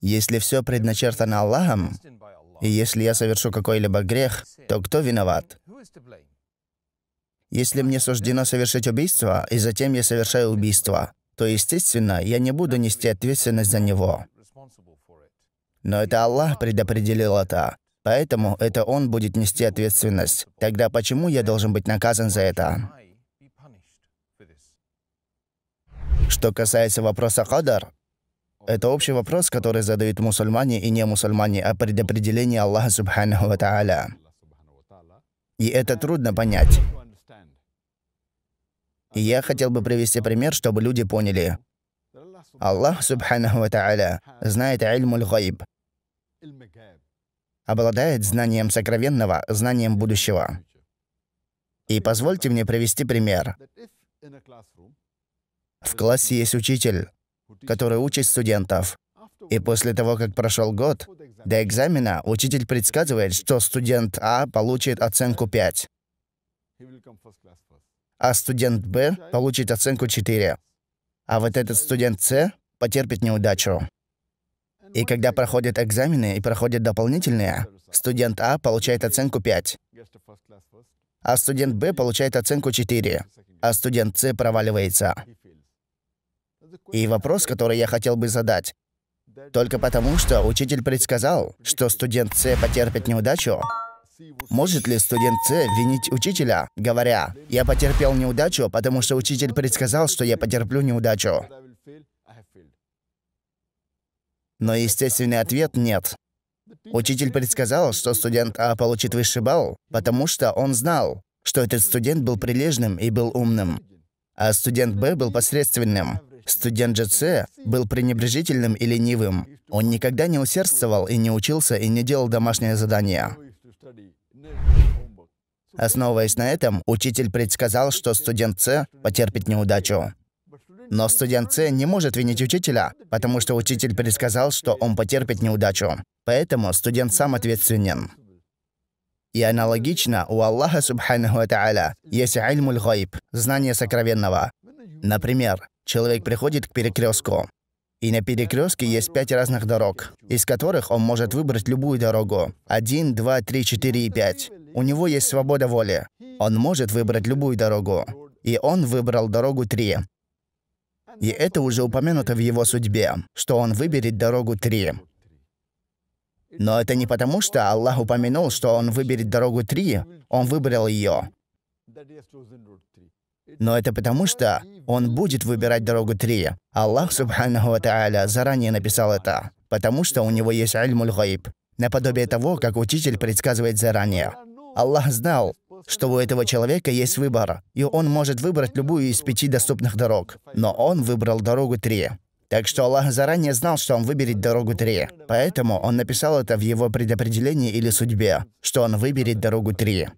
Если все предначертано Аллахом, и если я совершу какой-либо грех, то кто виноват? Если мне суждено совершить убийство, и затем я совершаю убийство, то, естественно, я не буду нести ответственность за него. Но это Аллах предопределил это. Поэтому это Он будет нести ответственность. Тогда почему я должен быть наказан за это? Что касается вопроса Хадар, это общий вопрос, который задают мусульмане и не мусульмане о предопределении Аллаха Субхану Ва Тааля. И это трудно понять. И я хотел бы привести пример, чтобы люди поняли. Аллах Субхану Ва Тааля знает альмуль гайб, обладает знанием сокровенного, знанием будущего. И позвольте мне привести пример. В классе есть учитель, который учит студентов. И после того, как прошел год, до экзамена учитель предсказывает, что студент А получит оценку 5, а студент Б получит оценку 4, а вот этот студент С потерпит неудачу. И когда проходят экзамены и проходят дополнительные, студент А получает оценку 5, а студент Б получает оценку 4, а студент С проваливается. И вопрос, который я хотел бы задать. Только потому, что учитель предсказал, что студент С потерпит неудачу, может ли студент С винить учителя, говоря, «Я потерпел неудачу, потому что учитель предсказал, что я потерплю неудачу»? Но естественный ответ — нет. Учитель предсказал, что студент А получит высший балл, потому что он знал, что этот студент был прилежным и был умным, а студент Б был посредственным. Студент Джетсе был пренебрежительным и ленивым. Он никогда не усердствовал и не учился, и не делал домашнее задание. Основываясь на этом, учитель предсказал, что студент Ц потерпит неудачу. Но студент С не может винить учителя, потому что учитель предсказал, что он потерпит неудачу. Поэтому студент сам ответственен. И аналогично у Аллаха Субханаху Тааля есть альмуль гайб, знание сокровенного. Например, Человек приходит к перекрестку. И на перекрестке есть пять разных дорог, из которых он может выбрать любую дорогу. Один, два, три, четыре и пять. У него есть свобода воли. Он может выбрать любую дорогу. И он выбрал дорогу три. И это уже упомянуто в его судьбе, что он выберет дорогу три. Но это не потому, что Аллах упомянул, что он выберет дорогу три, он выбрал ее. Но это потому, что он будет выбирать дорогу три. Аллах, субханаху тааля, заранее написал это, потому что у него есть аль-муль наподобие того, как учитель предсказывает заранее. Аллах знал, что у этого человека есть выбор, и он может выбрать любую из пяти доступных дорог. Но он выбрал дорогу три. Так что Аллах заранее знал, что он выберет дорогу три. Поэтому он написал это в его предопределении или судьбе, что он выберет дорогу три.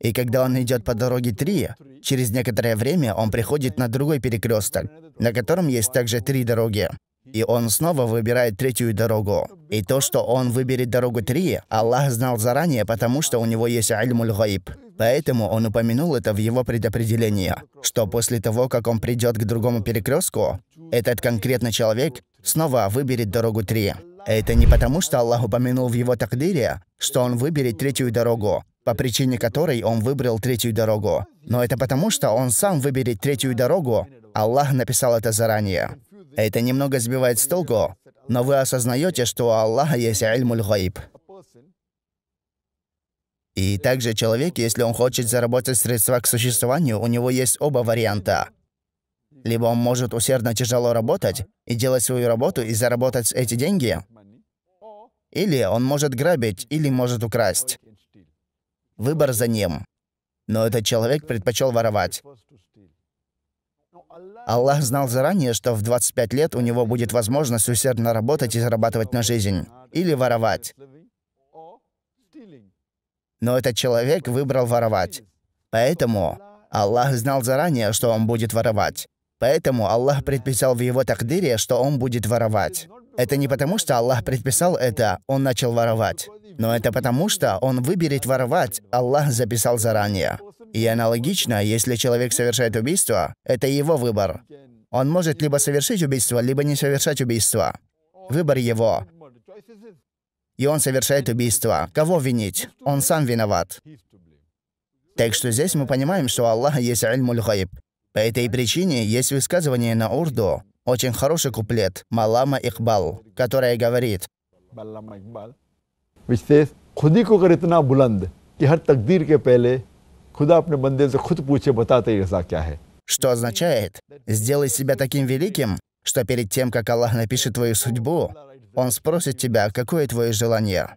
И когда он идет по дороге Трия, через некоторое время он приходит на другой перекресток, на котором есть также три дороги. И он снова выбирает третью дорогу. И то, что он выберет дорогу Три, Аллах знал заранее, потому что у него есть аль-муль гаиб. Поэтому он упомянул это в его предопределении, что после того, как он придет к другому перекрестку, этот конкретный человек снова выберет дорогу Три. Это не потому, что Аллах упомянул в его тагдире, что он выберет третью дорогу, по причине которой он выбрал третью дорогу. Но это потому, что он сам выберет третью дорогу. Аллах написал это заранее. Это немного сбивает с толку, но вы осознаете, что у Аллаха есть альмуль гайб. И также человек, если он хочет заработать средства к существованию, у него есть оба варианта. Либо он может усердно тяжело работать и делать свою работу и заработать эти деньги, или он может грабить, или может украсть. Выбор за ним. Но этот человек предпочел воровать. Аллах знал заранее, что в 25 лет у него будет возможность усердно работать и зарабатывать на жизнь. Или воровать. Но этот человек выбрал воровать. Поэтому Аллах знал заранее, что он будет воровать. Поэтому Аллах предписал в его такдыре, что он будет воровать. Это не потому, что Аллах предписал это, он начал воровать. Но это потому, что он выберет воровать, Аллах записал заранее. И аналогично, если человек совершает убийство, это его выбор. Он может либо совершить убийство, либо не совершать убийство. Выбор его. И он совершает убийство. Кого винить? Он сам виноват. Так что здесь мы понимаем, что у Аллаха есть аль-муль По этой причине есть высказывание на урду, очень хороший куплет Малама Ихбал, которая говорит что означает «сделай себя таким великим, что перед тем, как Аллах напишет твою судьбу, Он спросит тебя, какое твое желание».